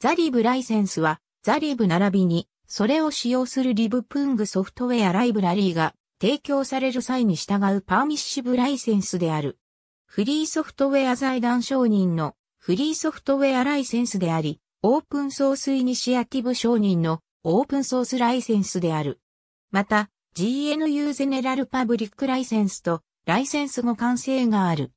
ザリブライセンスは、ザリブ並びに、それを使用するリブプングソフトウェアライブラリーが提供される際に従うパーミッシブライセンスである。フリーソフトウェア財団承認のフリーソフトウェアライセンスであり、オープンソースイニシアティブ承認のオープンソースライセンスである。また、GNU ゼネラルパブリックライセンスとライセンス互換性がある。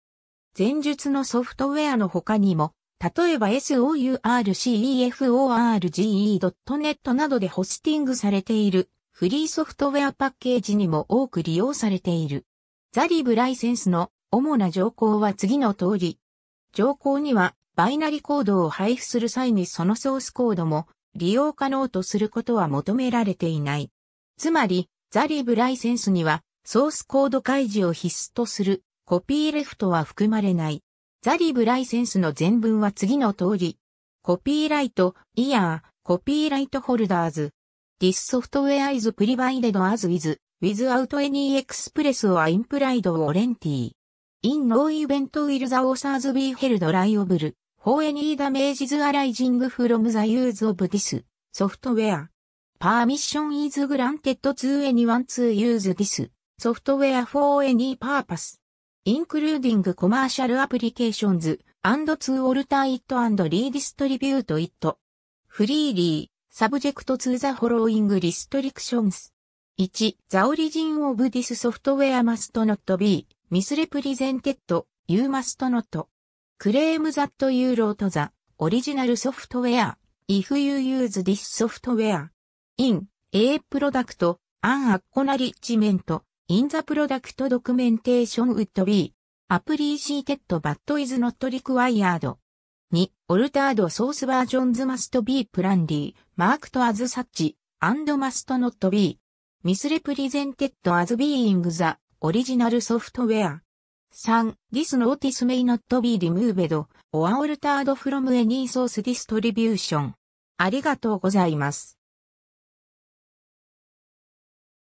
前述のソフトウェアの他にも、例えば sourceforge.net などでホスティングされているフリーソフトウェアパッケージにも多く利用されている。ザリブライセンスの主な条項は次の通り。条項にはバイナリコードを配布する際にそのソースコードも利用可能とすることは求められていない。つまり、ザリブライセンスにはソースコード開示を必須とするコピーレフトは含まれない。ザリブライセンスの全文は次の通り。コピーライト、イヤー、コピーライトホルダーズ。This software is provided as is, without any express or implied warranty. In no event will the authors be held liable for any damages arising from the use of this software. Permission is granted to anyone to use this software for any purpose. including commercial applications and to alter it and redistribute it freely subject to the following restrictions 1. The origin of this software must not be misrepresented. You must not claim that you wrote the original software if you use this software in a product an acknowledgement in the product documentation would be appreciated but is not required. 2. Altered source versions must be plainly marked as such and must not be misrepresented as being the original software. 3. This notice may not be removed or altered from any source distribution. ありがとうございます。